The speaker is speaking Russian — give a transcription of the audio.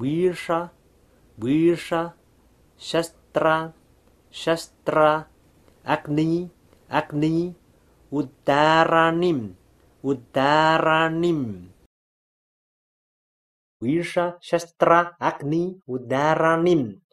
Бирша, Бирша, Шастра, Шастра, Акни, Акни, Удараним, Удараним. Бирша, Шастра, Акни, Удараним.